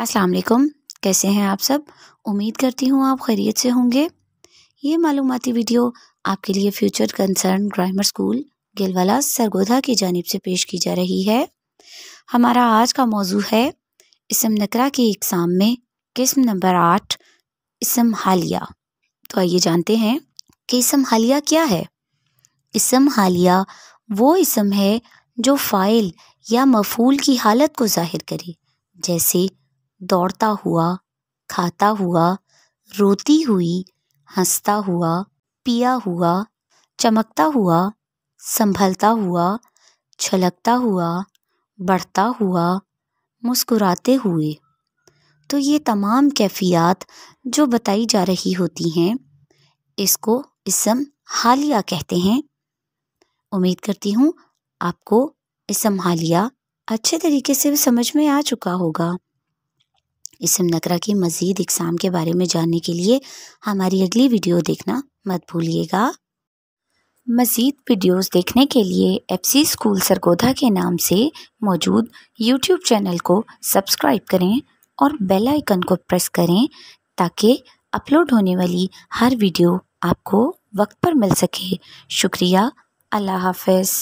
अस्सलाम वालेकुम कैसे हैं आप सब उम्मीद करती हूँ आप खैरियत से होंगे ये मालूमती वीडियो आपके लिए future concern grammar school Gillwala Sargodha की जानब से पेश की जा रही है हमारा आज का मौजू है इसम नकरा की इकसाम में किस्म नंबर आठ इसम हालिया तो आइए जानते हैं कि इसम हालिया क्या है इसम हालिया वो इसम है जो फ़ाइल या मफूल की हालत को जाहिर करे जैसे दौड़ता हुआ खाता हुआ रोती हुई हंसता हुआ पिया हुआ चमकता हुआ संभलता हुआ छलकता हुआ बढ़ता हुआ मुस्कुराते हुए तो ये तमाम कैफियत जो बताई जा रही होती हैं इसको इसम हालिया कहते हैं उम्मीद करती हूँ आपको इसम हालिया अच्छे तरीके से समझ में आ चुका होगा इसम नकरा की मज़ीद इकसाम के बारे में जानने के लिए हमारी अगली वीडियो देखना मत भूलिएगा मज़ीद वीडियोस देखने के लिए एफसी स्कूल सरगोधा के नाम से मौजूद यूट्यूब चैनल को सब्सक्राइब करें और बेल आइकन को प्रेस करें ताकि अपलोड होने वाली हर वीडियो आपको वक्त पर मिल सके शुक्रिया अल्लाह हाफिज़